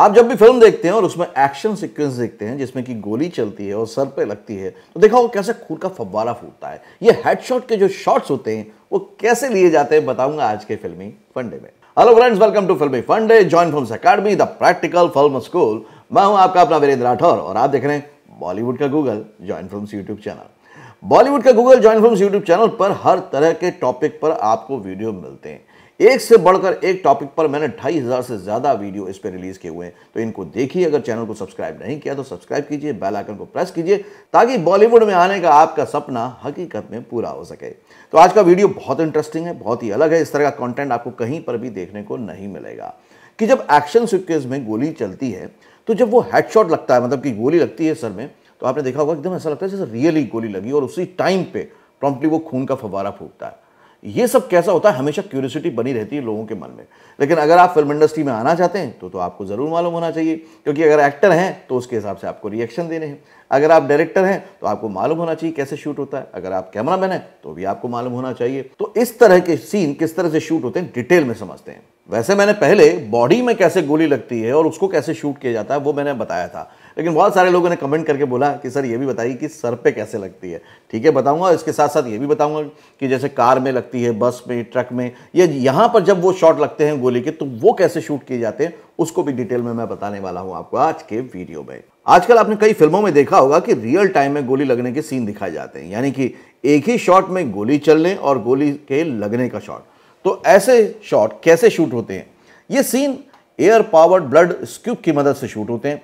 आप जब भी फिल्म देखते हैं और उसमें एक्शन सीक्वेंस देखते हैं जिसमें कि गोली चलती है और सर पे लगती है तो देखा वो कैसे खून का फव्वारा फूटता है ये हेडशॉट के जो शॉट्स होते हैं वो कैसे लिए जाते हैं बताऊंगा आज के फिल्मी फंडे में hello friends welcome to Filmi Funde join film academy the practical film school मैं हूं आपका अपना वीरेंद्र राठौर और आप देख रहे हैं बॉलीवुड का Google join film YouTube channel Bollywood का Google join film YouTube channel पर हर तरह के टॉपिक पर आपको वीडियो मिलते हैं एक से बढ़कर एक टॉपिक पर मैंने ढाई हज़ार से ज़्यादा वीडियो इस पर रिलीज़ किए हुए हैं तो इनको देखिए अगर चैनल को सब्सक्राइब नहीं किया तो सब्सक्राइब कीजिए बेल आइकन को प्रेस कीजिए ताकि बॉलीवुड में आने का आपका सपना हकीकत में पूरा हो सके तो आज का वीडियो बहुत इंटरेस्टिंग है बहुत ही अलग है इस तरह का कॉन्टेंट आपको कहीं पर भी देखने को नहीं मिलेगा कि जब एक्शन सिक्वेंस में गोली चलती है तो जब वो हेडशॉट लगता है मतलब कि गोली लगती है सर में तो आपने देखा होगा एकदम ऐसा लगता है जैसे रियली गोली लगी और उसी टाइम पे प्रॉम्प्टली वो खून का फवारा फूटता है ये सब कैसा होता है हमेशा क्यूरियोसिटी बनी रहती है लोगों के मन में लेकिन अगर आप फिल्म इंडस्ट्री में आना चाहते हैं तो तो आपको ज़रूर मालूम होना चाहिए क्योंकि अगर एक्टर हैं तो उसके हिसाब से आपको रिएक्शन देने हैं अगर आप डायरेक्टर हैं तो आपको मालूम होना चाहिए कैसे शूट होता है अगर आप कैमरामैन हैं तो भी आपको मालूम होना चाहिए तो इस तरह के सीन किस तरह से शूट होते हैं डिटेल में समझते हैं वैसे मैंने पहले बॉडी में कैसे गोली लगती है और उसको कैसे शूट किया जाता है वो मैंने बताया था लेकिन बहुत सारे लोगों ने कमेंट करके बोला कि सर ये भी बताइए कि सर पे कैसे लगती है ठीक है बताऊंगा इसके साथ साथ ये भी बताऊंगा कि जैसे कार में लगती है बस में ट्रक में या यहाँ पर जब वो शॉट लगते हैं गोली के तो वो कैसे शूट किए जाते हैं उसको भी डिटेल में मैं बताने वाला हूँ आपको आज के वीडियो में आजकल आपने कई फिल्मों में देखा होगा कि रियल टाइम में गोली लगने के सीन दिखाए जाते हैं यानी कि एक ही शॉट में गोली चलने और गोली के लगने का शॉट तो ऐसे शॉट कैसे शूट होते हैं ये scene air powered blood squib की मदद से शूट होते हैं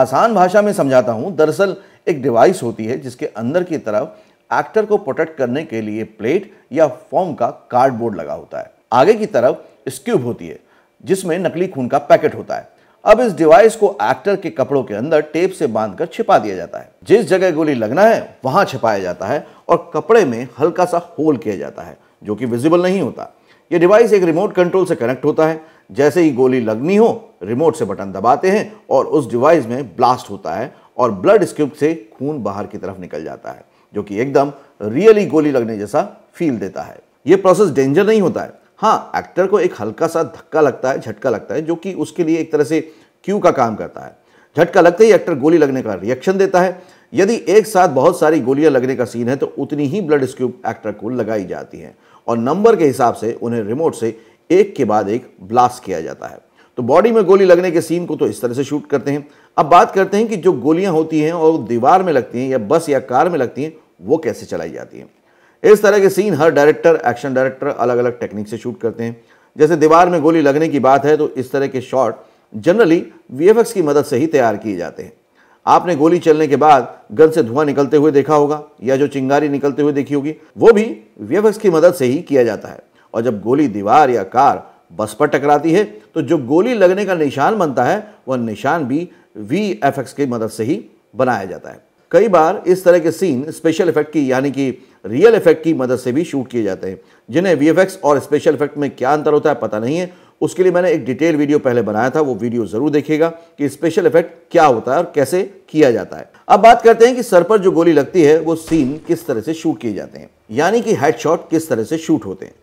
आसान भाषा में समझाता हूँ दरअसल एक डिवाइस होती है जिसके अंदर की तरफ एक्टर को प्रोटेक्ट करने के लिए प्लेट या फॉर्म का कार्डबोर्ड लगा होता है आगे की तरफ स्क्यूब होती है जिसमें नकली खून का पैकेट होता है अब इस डिवाइस को एक्टर के कपड़ों के अंदर टेप से बांधकर छिपा दिया जाता है जिस जगह गोली लगना है वहां छिपाया जाता है और कपड़े में हल्का सा होल किया जाता है जो कि विजिबल नहीं होता ये डिवाइस एक रिमोट कंट्रोल से कनेक्ट होता है जैसे ही गोली लगनी हो रिमोट से बटन दबाते हैं और उस डिवाइस में ब्लास्ट होता है और ब्लड स्क्यूब से खून बाहर की तरफ निकल जाता है जो कि एकदम रियली गोली लगने जैसा फील देता है ये प्रोसेस डेंजर नहीं होता है हाँ एक्टर को एक हल्का सा धक्का लगता है झटका लगता है जो कि उसके लिए एक तरह से क्यू का काम करता है झटका लगते ही एक्टर गोली लगने का रिएक्शन देता है यदि एक साथ बहुत सारी गोलियां लगने का सीन है तो उतनी ही ब्लड स्क्यूब एक्टर को लगाई जाती हैं और नंबर के हिसाब से उन्हें रिमोट से एक के बाद एक ब्लास्ट किया जाता है तो बॉडी में गोली लगने के सीन को तो इस तरह से शूट करते हैं अब बात करते हैं कि जो गोलियां होती हैं और दीवार में लगती हैं या बस या कार में लगती हैं वो कैसे चलाई जाती हैं इस तरह के सीन हर डायरेक्टर एक्शन डायरेक्टर अलग अलग टेक्निक से शूट करते हैं जैसे दीवार में गोली लगने की बात है तो इस तरह के शॉट जनरली वी की मदद से ही तैयार किए जाते हैं आपने गोली चलने के बाद गन से धुआं निकलते हुए देखा होगा या जो चिंगारी निकलते हुए देखी होगी वो भी व्यवस्थ की मदद से ही किया जाता है और जब गोली दीवार या कार बस पर टकराती है तो जो गोली लगने का निशान बनता है वह निशान भी वी एफ एक्स की मदद से ही बनाया जाता है कई बार इस तरह के सीन स्पेशल इफेक्ट की यानी कि रियल इफेक्ट की मदद से भी शूट किए जाते हैं जिन्हें वी और स्पेशल इफेक्ट में क्या अंतर होता है पता नहीं है उसके लिए मैंने एक डिटेल वीडियो पहले बनाया था वो वीडियो जरूर देखिएगा कि स्पेशल इफेक्ट क्या होता है और कैसे किया जाता है अब बात करते हैं कि सर पर जो गोली लगती है वो सीन किस तरह से शूट किए जाते हैं यानी कि हेडशॉट किस तरह से शूट होते हैं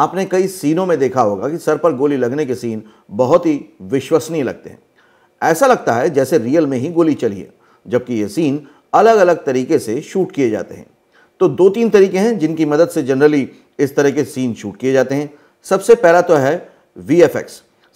आपने कई सीनों में देखा होगा कि सर पर गोली लगने के सीन बहुत ही विश्वसनीय लगते हैं ऐसा लगता है जैसे रियल में ही गोली चली है जबकि ये सीन अलग अलग तरीके से शूट किए जाते हैं तो दो तीन तरीके हैं जिनकी मदद से जनरली इस तरह के सीन शूट किए जाते हैं सबसे पहला तो है वी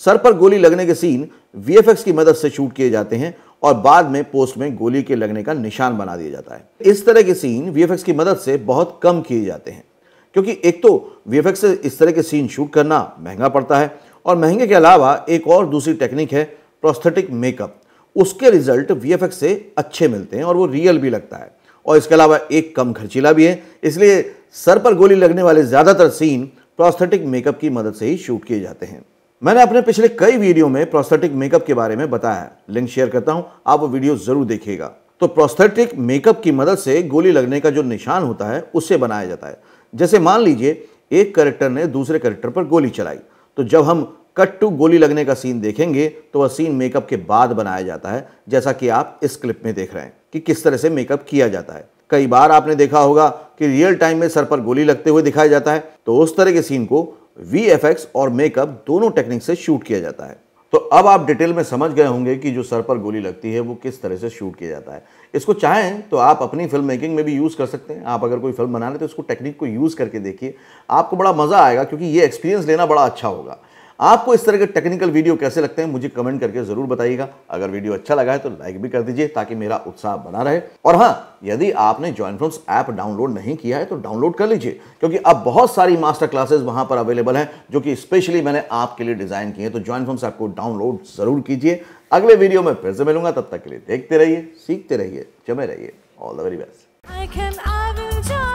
सर पर गोली लगने के सीन वी की मदद से शूट किए जाते हैं और बाद में पोस्ट में गोली के लगने का निशान बना दिया जाता है इस तरह के सीन वी की मदद से बहुत कम किए जाते हैं क्योंकि एक तो वी से इस तरह के सीन शूट करना महंगा पड़ता है और महंगे के अलावा एक और दूसरी टेक्निक है प्रोस्थेटिक मेकअप उसके रिजल्ट वी से अच्छे मिलते हैं और वो रियल भी लगता है और इसके अलावा एक कम खर्चीला भी है इसलिए सर पर गोली लगने वाले ज़्यादातर सीन प्रोस्थेटिक मेकअप की मदद से ही शूट किए जाते हैं मैंने अपने पिछले कई वीडियो में प्रोस्थेटिक मेकअप के बारे में बताया है लिंक शेयर करता हूं आप वो वीडियो जरूर देखिएगा तो प्रोस्थेटिक मेकअप की मदद से गोली लगने का जो निशान होता है उससे बनाया जाता है जैसे मान लीजिए एक करेक्टर ने दूसरे करेक्टर पर गोली चलाई तो जब हम कट टू गोली लगने का सीन देखेंगे तो वह सीन मेकअप के बाद बनाया जाता है जैसा कि आप इस क्लिप में देख रहे हैं कि किस तरह से मेकअप किया जाता है कई बार आपने देखा होगा कि रियल टाइम में सर पर गोली लगते हुए दिखाया जाता है तो उस तरह के सीन को वी और मेकअप दोनों टेक्निक से शूट किया जाता है तो अब आप डिटेल में समझ गए होंगे कि जो सर पर गोली लगती है वो किस तरह से शूट किया जाता है इसको चाहें तो आप अपनी फिल्म मेकिंग में भी यूज़ कर सकते हैं आप अगर कोई फिल्म बना रहे तो इसको टेक्निक को यूज़ करके देखिए आपको बड़ा मज़ा आएगा क्योंकि ये एक्सपीरियंस लेना बड़ा अच्छा होगा आपको इस तरह के टेक्निकल वीडियो कैसे लगते हैं मुझे कमेंट करके जरूर बताइएगा अगर वीडियो अच्छा लगा है तो लाइक भी कर दीजिए ताकि मेरा उत्साह बना रहे और हाँ यदि आपने ज्वाइन फ्रॉम्स ऐप डाउनलोड नहीं किया है तो डाउनलोड कर लीजिए क्योंकि अब बहुत सारी मास्टर क्लासेस वहां पर अवेलेबल हैं जो कि स्पेशली मैंने आपके लिए डिजाइन की है तो ज्वाइन फ्रॉम्स ऐप को डाउनलोड जरूर कीजिए अगले वीडियो में फिर से मिलूंगा तब तक के लिए देखते रहिए सीखते रहिए जमे रहिए ऑल द वेरी बेस्ट